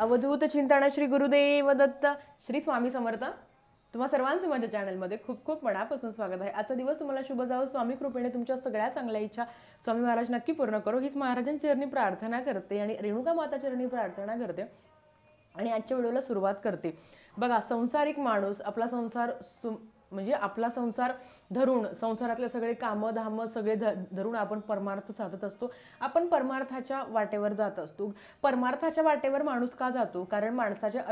अवधूत चिंतन श्री गुरुदेव दत्त श्री स्वामी समर्थ तुम्हा सर्वांचं माझ्या चॅनलमध्ये खूप खूप मनापासून स्वागत आहे आजचा दिवस तुम्हाला शुभ जावं स्वामी कृपेने तुमच्या सगळ्या चांगल्या इच्छा स्वामी महाराज नक्की पूर्ण करो हीच महाराजांची चरणी प्रार्थना करते आणि रेणुका माता चरणी प्रार्थना करते आणि आजच्या व्हिडिओला सुरुवात करते बघा संसारिक माणूस आपला संसार सु म्हणजे आपला संसार धरून संसारातले सगळे कामं धामं सगळे धरून आपण परमार्थ साधत असतो आपण परमार्थाच्या वाटेवर जात असतो परमार्थाच्या वाटेवर माणूस का जातो कारण माणसाच्या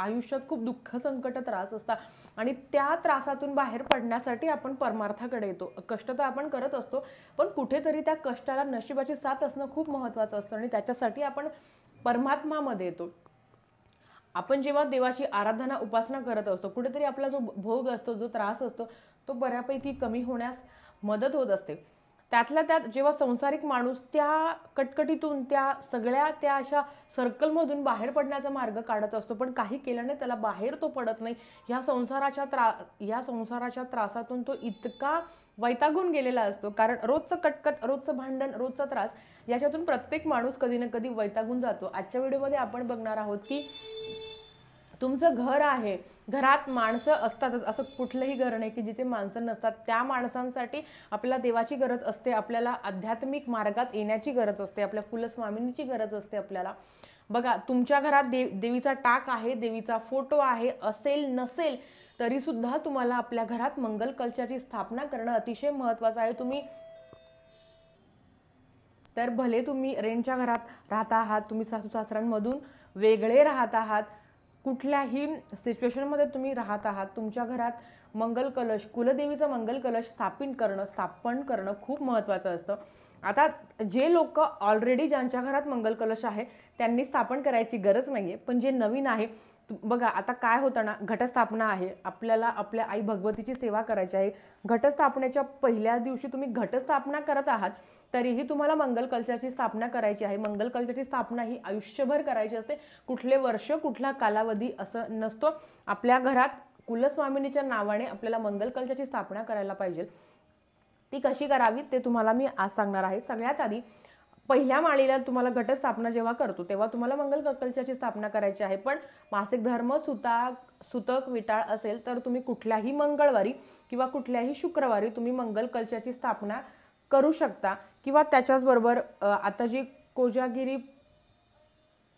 आयुष्यात खूप दुःख संकट त्रास असतात आणि त्या त्रासातून बाहेर पडण्यासाठी आपण परमार्थाकडे येतो कष्ट तर आपण करत असतो पण कुठेतरी त्या कष्टाला नशिबाची साथ असणं खूप महत्त्वाचं असतं आणि त्याच्यासाठी आपण परमात्मामध्ये येतो आपण जेव्हा देवाची आराधना उपासना करत असतो कुठेतरी आपला जो भोग असतो जो त्रास असतो तो बऱ्यापैकी कमी होण्यास मदत होत असते त्यातल्या त्यात जेव्हा संसारिक माणूस त्या कटकटीतून त्या सगळ्या त्या अशा सर्कलमधून बाहेर पडण्याचा मार्ग काढत असतो पण काही केल्याने त्याला बाहेर तो पडत नाही ह्या संसाराच्या त्रा या संसाराच्या त्रासातून तो इतका वैतागून गेलेला असतो कारण रोजचं कटकट रोजचं भांडण रोजचा त्रास याच्यातून प्रत्येक माणूस कधी ना कधी वैतागून जातो आजच्या व्हिडिओमध्ये आपण बघणार आहोत की तुमचं घर आहे घरात माणसं असतातच असं कुठलंही घर नाही की जिथे माणसं नसतात त्या माणसांसाठी आपल्याला देवाची गरज असते आपल्याला आध्यात्मिक मार्गात येण्याची गरज असते आपल्या कुलस्वामिनीची गरज असते आपल्याला बघा तुमच्या घरात दे देवीचा टाक आहे देवीचा फोटो आहे असेल नसेल तरीसुद्धा तुम्हाला आपल्या घरात मंगल कल्चरची स्थापना करणं अतिशय महत्त्वाचं आहे तुम्ही तर भले तुम्ही रेंटच्या घरात राहत आहात तुम्ही सासू सासऱ्यांमधून वेगळे राहत आहात कुठल्याही सिच्युएशनमध्ये तुम्ही राहत आहात तुमच्या घरात मंगल कलश कुलदेवीचं मंगल कलश स्थापित करणं स्थापन करणं खूप महत्त्वाचं असतं आता जे लोक ऑलरेडी ज्यांच्या घरात मंगल कलश आहे त्यांनी स्थापन करायची गरज नाही आहे पण जे नवीन आहे बघा आता काय होतं ना घटस्थापना आहे आपल्याला आपल्या आई भगवतीची सेवा करायची आहे घटस्थापनेच्या पहिल्या दिवशी तुम्ही घटस्थापना करत आहात तरीही तुम्हाला मंगल कलशाची स्थापना करायची आहे मंगल कलशाची स्थापना ही आयुष्यभर करायची असते कुठले वर्ष कुठला कालावधी असं नसतो आपल्या घरात कुलस्वामिनीच्या नावाने आपल्याला मंगल कलशाची स्थापना करायला पाहिजे ती कशी करावी ते तुम्हाला मी आज सांगणार आहे सगळ्यात आधी पहिल्या माळीला तुम्हाला घटस्थापना जेव्हा करतो तेव्हा तुम्हाला मंगल कलशाची स्थापना करायची आहे पण मासिक धर्म सुता सुतक विटाळ असेल तर तुम्ही कुठल्याही मंगळवारी किंवा कुठल्याही शुक्रवारी तुम्ही मंगल कलशाची स्थापना करू शकता किंवा त्याच्याचबरोबर आता जी कोजागिरी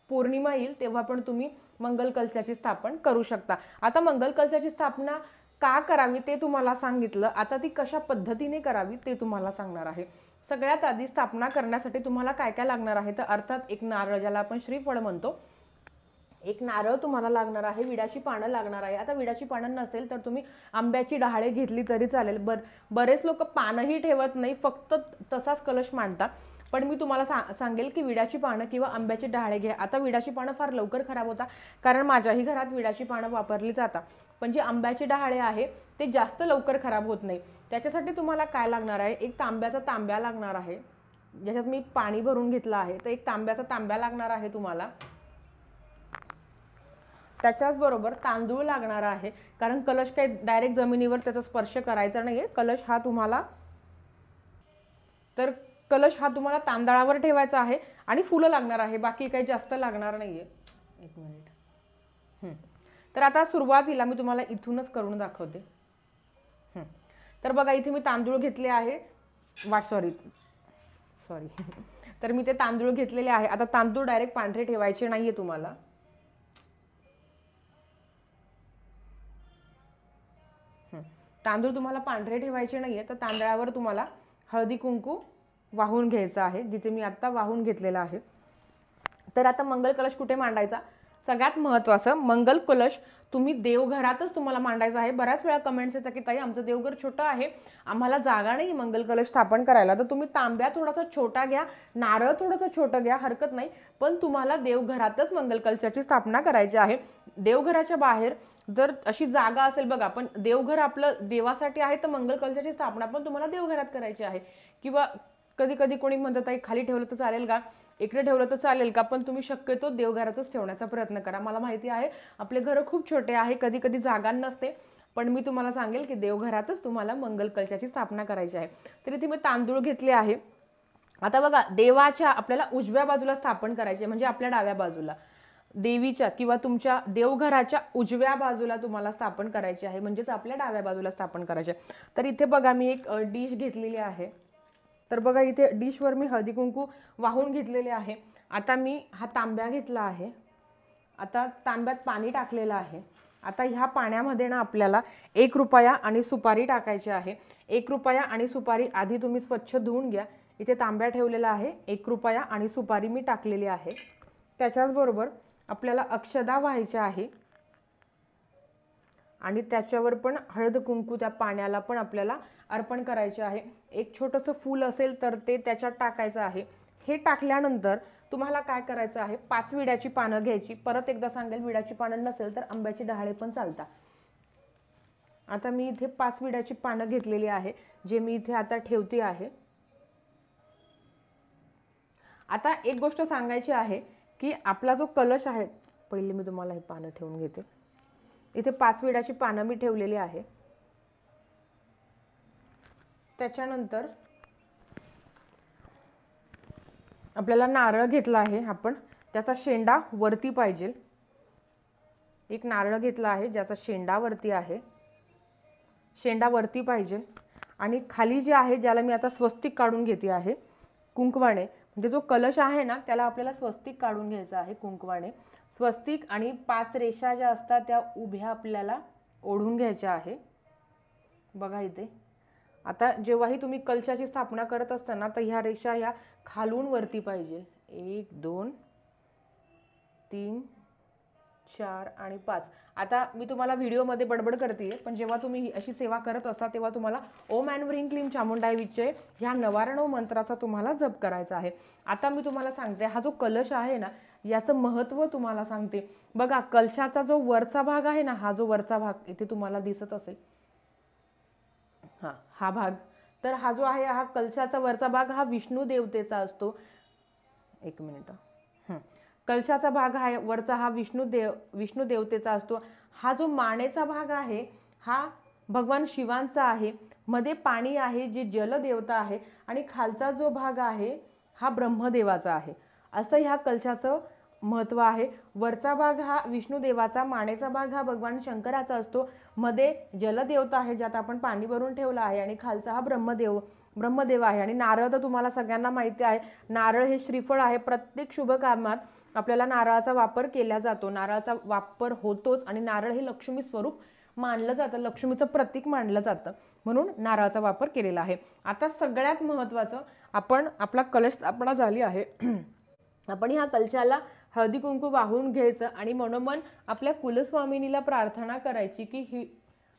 पौर्णिमा येईल तेव्हा पण तुम्ही मंगल कलशाची स्थापन करू शकता आता मंगल कलशाची स्थापना का करावी ते तुम्हाला सांगितलं आता ती कशा पद्धतीने करावी ते तुम्हाला सांगणार आहे सगळ्यात आधी स्थापना करण्यासाठी तुम्हाला काय काय लागणार आहे तर अर्थात एक नारळ ज्याला आपण श्रीफळ म्हणतो एक नारळ तुम्हाला लागणार आहे विड्याची पानं लागणार आहे आता विड्याची पानं नसेल तर तुम्ही आंब्याची डहाळे घेतली तरी चालेल बर बरेच लोक पानंही ठेवत नाही फक्त तसाच कलश मांडता पण मी तुम्हाला सा सांगेल की विड्याची पानं किंवा आंब्याची डहाळे घ्या आता विड्याची पानं फार लवकर खराब होता कारण माझ्याही घरात विड्याची पानं वापरली जातात पण जे आंब्याचे डहाळे आहे ते जास्त लवकर खराब होत नाही त्याच्यासाठी तुम्हाला काय लागणार आहे एक तांब्याचा तांब्या लागणार आहे ज्याच्यात मी पाणी भरून घेतलं आहे तर एक तांब्याचा तांब्या लागणार आहे तुम्हाला त्याच्याचबरोबर तांदूळ लागणार आहे कारण कलश काही डायरेक्ट जमिनीवर त्याचा स्पर्श करायचा नाही आहे कलश हा तुम्हाला तर कलश हा तुम्हाला तांदळावर ठेवायचा आहे आणि फुलं लागणार आहे बाकी काही जास्त लागणार नाही आहे एक मिनिट तर आता सुरुवातीला मी तुम्हाला इथूनच करून दाखवते तर बघा इथे मी तांदूळ घेतले आहे वाट सॉरी सॉरी तर मी ते तांदूळ घेतलेले आहे आता तांदूळ डायरेक्ट पांढरे ठेवायचे नाही आहे तुम्हाला तांदूळ तुम्हाला पांढरे ठेवायचे नाही आहे तर तांदळावर तुम्हाला हळदी कुंकू वाहून घ्यायचं आहे जिथे मी आत्ता वाहून घेतलेलं आहे तर आता मंगल कलश कुठे मांडायचा सगळ्यात महत्त्वाचं मंगल कलश तुम्ही देवघरातच तुम्हाला मांडायचं आहे बऱ्याच वेळा कमेंट्स येतात की ताई आमचं देवघर छोटं आहे आम्हाला जागा नाही मंगल कलश स्थापन करायला तर तुम्ही तांब्या थोडासा छोटा घ्या नारळ थोडंसं छोटं घ्या हरकत नाही पण तुम्हाला देवघरातच मंगल कलशाची स्थापना करायची आहे देवघराच्या बाहेर जर अशी जागा असेल बघा पण देवघर आपलं देवासाठी आहे तर मंगल कलशाची स्थापना पण तुम्हाला देवघरात करायची आहे किंवा कधी कधी कोणी म्हणतात ताई खाली ठेवलं तर चालेल का इकडे ठेवलं तर चालेल का पण तुम्ही शक्यतो देवघरातच ठेवण्याचा प्रयत्न करा मला माहिती आहे आपले घरं खूप छोटे आहे कधी कधी जागा नसते पण मी तुम्हाला सांगेल की देवघरातच तुम्हाला मंगल कलशाची स्थापना करायची आहे तर इथे मी तांदूळ घेतले आहे आता बघा देवाच्या आपल्याला उजव्या बाजूला स्थापन करायचे म्हणजे आपल्या डाव्या बाजूला देवीच्या किंवा तुमच्या देवघराच्या उजव्या बाजूला तुम्हाला स्थापन करायची आहे म्हणजेच आपल्या डाव्या बाजूला स्थापन करायचे तर इथे बघा मी एक डिश घेतलेली आहे तर बघा इथे डिशवर मी हळदी कुंकू वाहून घेतलेले आहे आता मी हा तांब्या घेतला आहे आता तांब्यात पाणी टाकलेलं आहे आता ह्या पाण्यामध्ये ना आपल्याला एक रुपया आणि सुपारी टाकायची आहे एक रुपया आणि सुपारी आधी तुम्ही स्वच्छ धुवून घ्या इथे तांब्या ठेवलेला आहे एक रुपया आणि सुपारी मी टाकलेली आहे त्याच्याचबरोबर आपल्याला अक्षदा व्हायच्या आहे आणि त्याच्यावर पण हळद कुंकू त्या पाण्याला पण आपल्याला अर्पण करायचे आहे एक छोटंसं फूल असेल तर ते त्याच्यात टाकायचं आहे हे टाकल्यानंतर तुम्हाला काय करायचं आहे पाच विड्याची पानं घ्यायची परत एकदा सांगेल विड्याची पानं नसेल तर आंब्याची डहाळे पण चालतात आता मी इथे पाच विड्याची पानं घेतलेली आहे जे मी इथे आता ठेवते आहे आता एक गोष्ट सांगायची आहे की आपला जो कलश आहे पहिले मी तुम्हाला हे पानं ठेवून घेते इथे पाच विड्याची पानं मी ठेवलेली आहे त्याच्यानंतर आपल्याला नारळ घेतला आहे आपण त्याचा शेंडा वरती पाहिजे एक नारळ घेतला आहे ज्याचा शेंडा वरती आहे शेंडा वरती पाहिजे आणि खाली जे आहे ज्याला मी आता स्वस्तिक काढून घेते आहे कुंकवाणे म्हणजे जो कलश आहे ना त्याला आपल्याला स्वस्तिक काढून घ्यायचा आहे कुंकवाणे स्वस्तिक आणि पाच रेषा ज्या असतात त्या उभ्या आपल्याला ओढून घ्यायच्या आहे बघा इथे आता जेव्हाही तुम्ही कलशाची स्थापना करत असताना तर ह्या रेषा ह्या खालून वरती पाहिजे एक दोन तीन चार आणि पाच आता मी तुम्हाला व्हिडिओमध्ये बडबड करते पण जेव्हा तुम्ही अशी सेवा करत असता तेव्हा तुम्हाला ओम अँड व्रिंग क्लीम चामुंडाय विजय ह्या नवारणव मंत्राचा तुम्हाला जप करायचा आहे आता मी तुम्हाला सांगते हा जो कलश आहे ना याचं महत्त्व तुम्हाला सांगते बघा कलशाचा जो वरचा भाग आहे ना हा जो वरचा भाग इथे तुम्हाला दिसत असेल हां हा भाग तर हा जो आहे हा कलशाचा वरचा भाग हा विष्णू देवतेचा असतो एक मिनिट कलशाचा भाग हा वरचा हा विष्णू देव विष्णू देवतेचा असतो हा जो मानेचा भाग आहे हा भगवान शिवांचा आहे मध्ये पाणी आहे जे जलदेवता आहे आणि खालचा जो भाग आहे हा ब्रह्मदेवाचा आहे असं ह्या कलशाचं महत्त्व आहे वरचा भाग हा विष्णुदेवाचा मानेचा भाग हा भगवान शंकराचा असतो मध्ये जलदेवता आहे ज्यात आपण पाणी भरून ठेवलं आहे आणि खालचा हा ब्रह्मदेव ब्रह्मदेव आहे आणि नारळ तर तुम्हाला सगळ्यांना माहिती आहे नारळ हे श्रीफळ आहे प्रत्येक शुभ कामात आपल्याला नारळाचा वापर केला जातो नारळाचा वापर होतोच आणि नारळ हे लक्ष्मी स्वरूप मानलं जातं लक्ष्मीचं प्रतीक मानलं जातं म्हणून नारळाचा वापर केलेला आहे आता सगळ्यात महत्त्वाचं आपण आपला कलश स्थापना झाली आहे आपण ह्या कलशाला हळदी कुंकू वाहून घ्यायचं आणि मनोमन आपल्या कुलस्वामिनीला प्रार्थना करायची की ही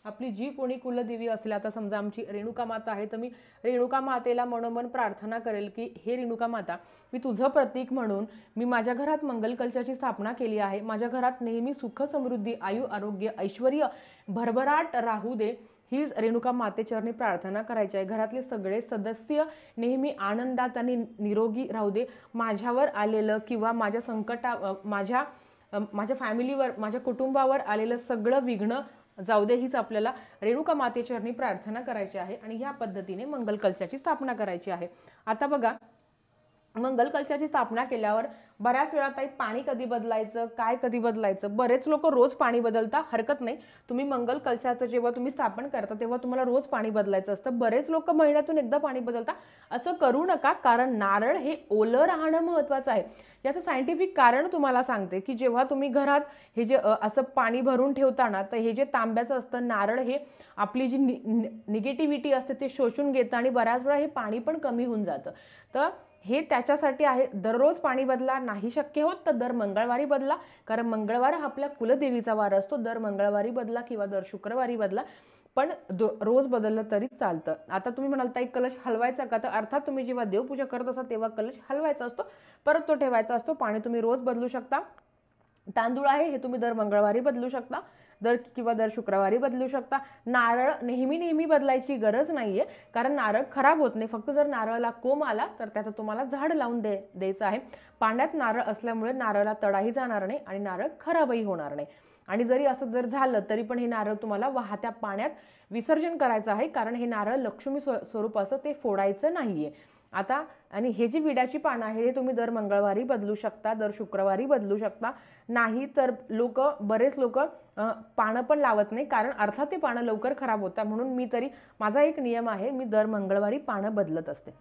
आपली जी कोणी कुलदेवी असेल आता समजा आमची रेणुका माता आहे तर मी रेणुका मातेला मनोमन प्रार्थना करेल की हे रेणुका माता मी तुझं प्रतीक म्हणून मी माझ्या घरात मंगल कलशाची स्थापना केली आहे माझ्या घरात नेहमी सुख समृद्धी आयु आरोग्य ऐश्वर भरभराट राहू दे हीच रेणुका मातेचरणी प्रार्थना करायची आहे घरातले सगळे सदस्य नेहमी आनंदात आणि निरोगी राहू दे माझ्यावर आलेलं किंवा माझ्या संकटा माझ्या माझ्या फॅमिलीवर माझ्या कुटुंबावर आलेलं सगळं विघ्न जाऊ दे हीच आपल्याला रेणुका मातेचरणी प्रार्थना करायची आहे आणि ह्या पद्धतीने मंगल कलशाची स्थापना करायची आहे आता बघा मंगल कलशाची स्थापना केल्यावर बऱ्याच वेळा ताई पाणी कधी बदलायचं काय कधी बदलायचं बरेच लोक रोज पाणी बदलता हरकत नाही तुम्ही मंगल कलशाचं जेव्हा तुम्ही स्थापन करता तेव्हा तुम्हाला रोज पाणी बदलायचं असतं बरेच लोक महिन्यातून एकदा पाणी बदलता असं करू नका कारण नारळ हे ओलं राहणं महत्त्वाचं आहे याचं सायंटिफिक कारण तुम्हाला सांगते की जेव्हा तुम्ही घरात हे जे असं पाणी भरून ठेवताना तर हे जे तांब्याचं असतं नारळ हे आपली जी नि निगेटिव्हिटी असते ते शोषून घेतं आणि बऱ्याच वेळा हे पाणी पण कमी होऊन जातं तर हे त्याच्यासाठी आहे दररोज पाणी बदला नाही शक्य होत तर दर मंगळवारी बदला कारण मंगळवार हा आपल्या कुलदेवीचा वार असतो दर मंगळवारी बदला किंवा दर शुक्रवारी बदला पण दो रोज बदललं तरी चालतं आता तुम्ही म्हणाल एक कलश हलवायचा का तर अर्थात तुम्ही जेव्हा देवपूजा करत असाल तेव्हा कलश हलवायचा असतो परत तो ठेवायचा असतो पाणी तुम्ही रोज बदलू शकता तांदूळ आहे हे तुम्ही दर मंगळवारी बदलू शकता दर किंवा दर शुक्रवारी बदलू शकता नारळ नेहमी नेहमी बदलायची गरज नाही आहे कारण नारळ खराब होत नाही फक्त जर नारळाला कोंब आला तर त्याचं तुम्हाला झाड लावून दे द्यायचं आहे पाण्यात नारळ असल्यामुळे नारळाला तडाही जाणार नाही आणि नारळ खराबही होणार नाही आणि जरी असं जर झालं तरी पण हे नारळ तुम्हाला वाहत्या पाण्यात विसर्जन करायचं आहे कारण हे नारळ लक्ष्मी स्व स्वरूप असं ते फोडायचं नाही आहे आता आणि हे जी विड्याची पानं आहे हे तुम्ही दर मंगळवारी बदलू शकता दर शुक्रवारी बदलू शकता नाही तर लोक बरेच लोक पानं पण लावत नाही कारण अर्थात ते पानं लवकर खराब होतात म्हणून मी तरी माझा एक नियम आहे मी दर मंगळवारी पानं बदलत असते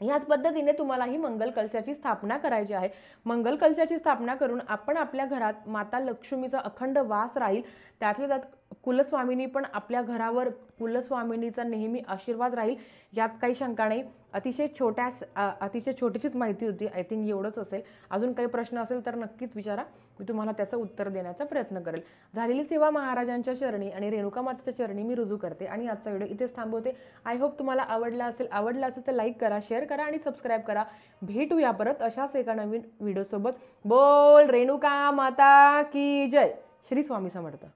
ह्याच पद्धतीने तुम्हाला ही मंगल कलशाची स्थापना करायची आहे मंगल कलशाची स्थापना करून आपण आपल्या घरात माता लक्ष्मीचा अखंड वास राहील त्यातल्या त्यात कुलस्वामिनी पण आपल्या घरावर कुलस्वामिनीचा नेहमी आशीर्वाद राहील यात काही शंका नाही अतिशय छोट्यास अतिशय छोटीशीच माहिती होती आय थिंक एवढंच असेल अजून काही प्रश्न असेल तर नक्कीच विचारा मी तुम्हाला त्याचं उत्तर देण्याचा प्रयत्न करेल झालेली सेवा महाराजांच्या चरणी आणि रेणुका मातेच्या चरणी मी रुजू करते आणि आजचा व्हिडिओ इथेच थांबवते आय होप तुम्हाला आवडला असेल आवडला असेल तर लाईक करा शेअर करा आणि सबस्क्राईब करा भेटूया परत अशाच एका नवीन व्हिडिओसोबत बोल रेणुका माता की जय श्री स्वामी समर्थ